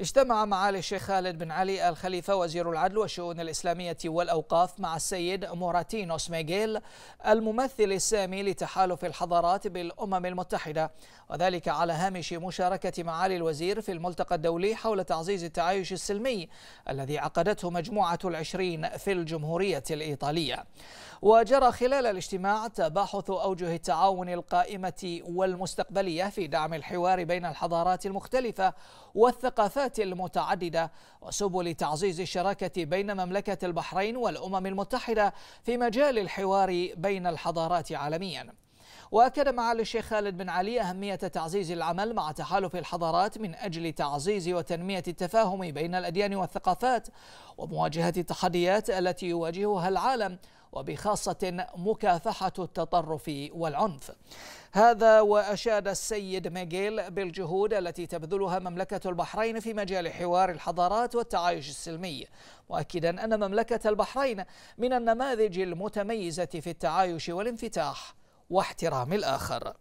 اجتمع معالي الشيخ خالد بن علي الخليفة وزير العدل والشؤون الإسلامية والأوقاف مع السيد موراتينوس ميغيل الممثل السامي لتحالف الحضارات بالأمم المتحدة وذلك على هامش مشاركة معالي الوزير في الملتقى الدولي حول تعزيز التعايش السلمي الذي عقدته مجموعة العشرين في الجمهورية الإيطالية وجرى خلال الاجتماع تباحث أوجه التعاون القائمة والمستقبلية في دعم الحوار بين الحضارات المختلفة والثقافات الخيارات المتعددة وسبل تعزيز الشراكة بين مملكة البحرين والأمم المتحدة في مجال الحوار بين الحضارات عالمياً وأكد معالي الشيخ خالد بن علي أهمية تعزيز العمل مع تحالف الحضارات من أجل تعزيز وتنمية التفاهم بين الأديان والثقافات ومواجهة التحديات التي يواجهها العالم وبخاصة مكافحة التطرف والعنف هذا وأشاد السيد ميغيل بالجهود التي تبذلها مملكة البحرين في مجال حوار الحضارات والتعايش السلمي مؤكدا أن مملكة البحرين من النماذج المتميزة في التعايش والانفتاح واحترام الآخر